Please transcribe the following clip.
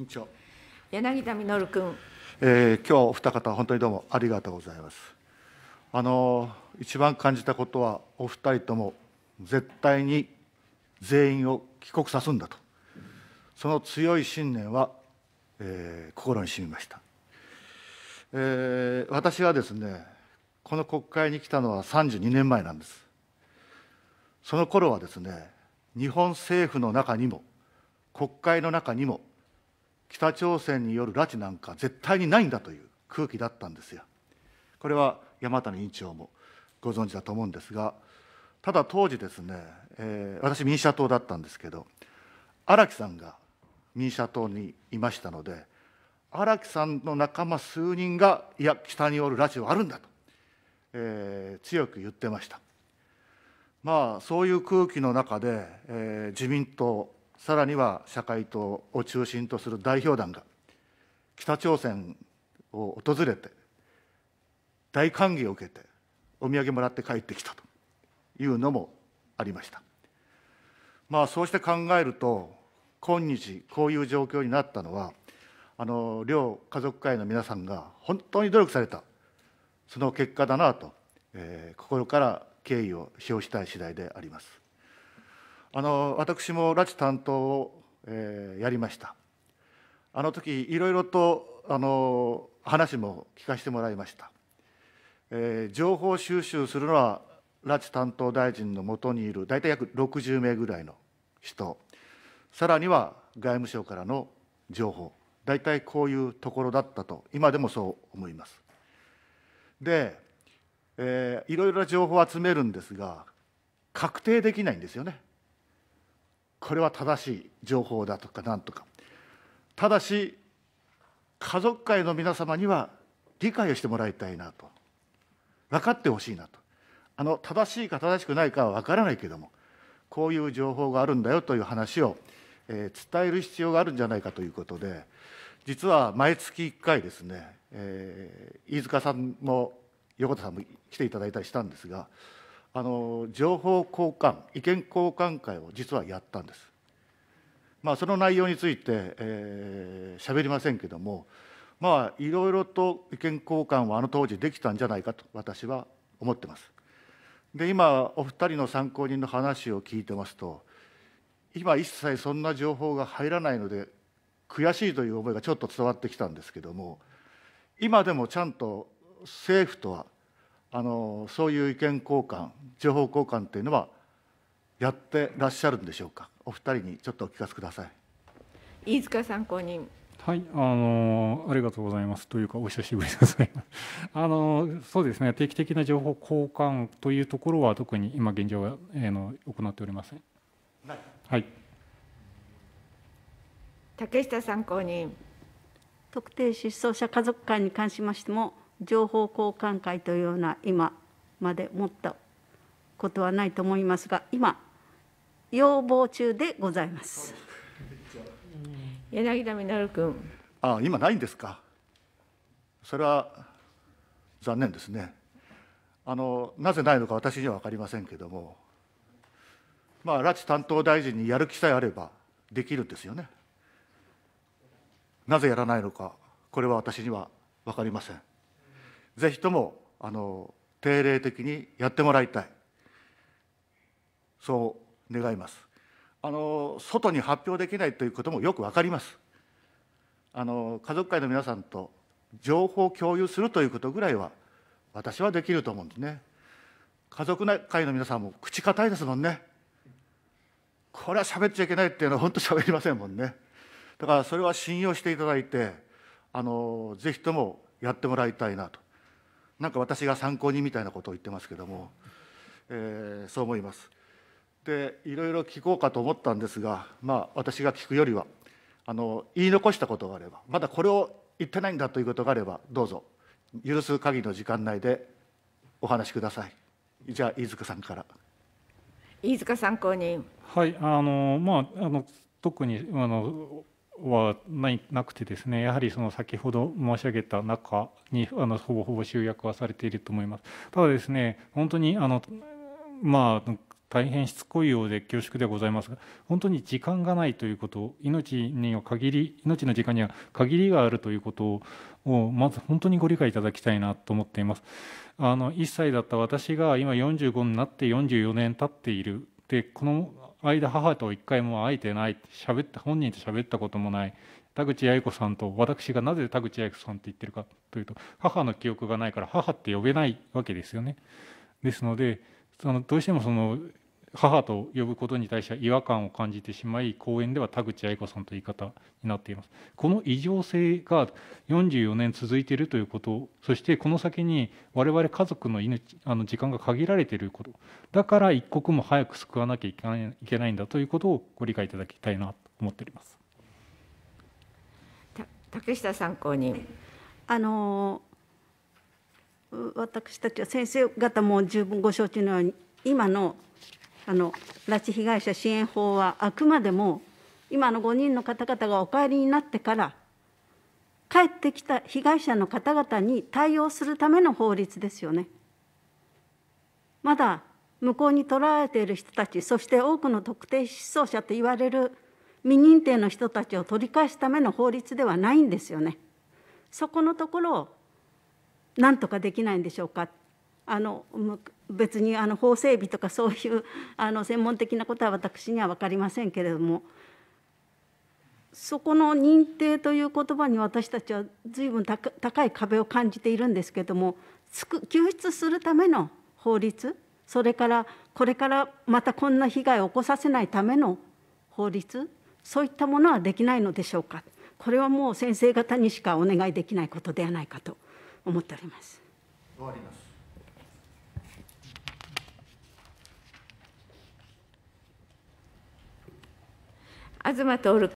委員長。柳田稔君。えー、今日お二方、本当にどうもありがとうございます。あの一番感じたことは、お二人とも絶対に全員を帰国さすんだと、その強い信念は、えー、心にしみました。えー、私はですね、この国会に来たのは32年前なんです。その頃はですね、日本政府の中にも、国会の中にも、北朝鮮による拉致なんか絶対にないんだという空気だったんですよ。これは山谷委員長もご存知だと思うんですがただ当時ですね、えー、私民社党だったんですけど荒木さんが民社党にいましたので荒木さんの仲間数人がいや北による拉致はあるんだと、えー、強く言ってました。まあそういう空気の中で、えー、自民党さらには社会党を中心とする代表団が北朝鮮を訪れて大歓迎を受けてお土産もらって帰ってきたというのもありました。まあ、そうして考えると今日こういう状況になったのはあの両家族会の皆さんが本当に努力されたその結果だなと、えー、心から敬意を表したい次第であります。あの私も拉致担当を、えー、やりましたあの時いろいろとあの話も聞かせてもらいました、えー、情報収集するのは拉致担当大臣のもとにいる大体約60名ぐらいの人さらには外務省からの情報大体こういうところだったと今でもそう思いますで、えー、いろいろな情報を集めるんですが確定できないんですよねこれは正しい情報だとかなんとかただし家族会の皆様には理解をしてもらいたいなと分かってほしいなとあの正しいか正しくないかは分からないけどもこういう情報があるんだよという話を、えー、伝える必要があるんじゃないかということで実は毎月1回ですね、えー、飯塚さんも横田さんも来ていただいたりしたんですがあの情報交換意見交換会を実はやったんです。まあ、その内容について喋、えー、りませんけどもまあいろいろと意見交換はあの当時できたんじゃないかと私は思ってます。で今お二人の参考人の話を聞いてますと今一切そんな情報が入らないので悔しいという思いがちょっと伝わってきたんですけども今でもちゃんと政府とはあのそういう意見交換情報交換というのはやってらっしゃるんでしょうかお二人にちょっとお聞かせください飯塚参考人はいあのありがとうございますというかお久しぶりですあのそうですね定期的な情報交換というところは特に今現状は、えー、の行っておりませんはい竹下参考人特定失踪者家族会に関しましても情報交換会というような今まで持ったことはないと思いますが今要望中でございます。柳田稔君。あ今ないんですか。それは残念ですね。あのなぜないのか私には分かりませんけども、まあ、拉致担当大臣にやる気さえあればできるんですよね。なぜやらないのか、これは私には分かりません。ぜひともあの定例的にやってもらいたいそう願いますあの外に発表できないということもよく分かりますあの家族会の皆さんと情報を共有するということぐらいは私はできると思うんですね家族会の皆さんも口堅いですもんねこれは喋っちゃいけないっていうのは本当喋りませんもんねだからそれは信用していただいてあのぜひともやってもらいたいなとなんか私が参考人みたいなことを言ってますけども、えー、そう思います。でいろいろ聞こうかと思ったんですが、まあ、私が聞くよりはあの言い残したことがあればまだこれを言ってないんだということがあればどうぞ許す限りの時間内でお話しください。じゃあ飯塚さんから飯塚参考人はいあのまああの特にあのはないなくてですねやはりその先ほど申し上げた中にあのほぼほぼ集約はされていると思います。ただですね本当にあのまあ大変しつこいようで恐縮でございますが本当に時間がないということ命には限り命の時間には限りがあるということをまず本当にご理解いただきたいなと思っていますあの1歳だった私が今45になって44年経っているでこの間母と一回も会えてない喋った本人と喋ったこともない田口八重子さんと私がなぜ田口八重子さんって言ってるかというと母の記憶がないから母って呼べないわけですよね。ですのでそのどうしてもその母と呼ぶことに対しては違和感を感じてしまい講演では田口愛子さんという言い方になっていますこの異常性が44年続いているということそしてこの先に我々家族の命あの時間が限られていることだから一刻も早く救わなきゃいけないいけないんだということをご理解いただきたいなと思っております竹下参考人あの私たちは先生方も十分ご承知のように今のあの拉致被害者支援法はあくまでも今の5人の方々がお帰りになってから帰ってきた被害者の方々に対応するための法律ですよね。まだ向こうに捕らわれている人たちそして多くの特定失踪者といわれる未認定の人たちを取り返すための法律ではないんですよね。そこのところを何とかできないんでしょうかあの別にあの法整備とかそういう あの専門的なことは私には分かりませんけれどもそこの認定という言葉に私たちは随分高い壁を感じているんですけれども救出するための法律それからこれからまたこんな被害を起こさせないための法律そういったものはできないのでしょうかこれはもう先生方にしかお願いできないことではないかと思っております。終わります東徹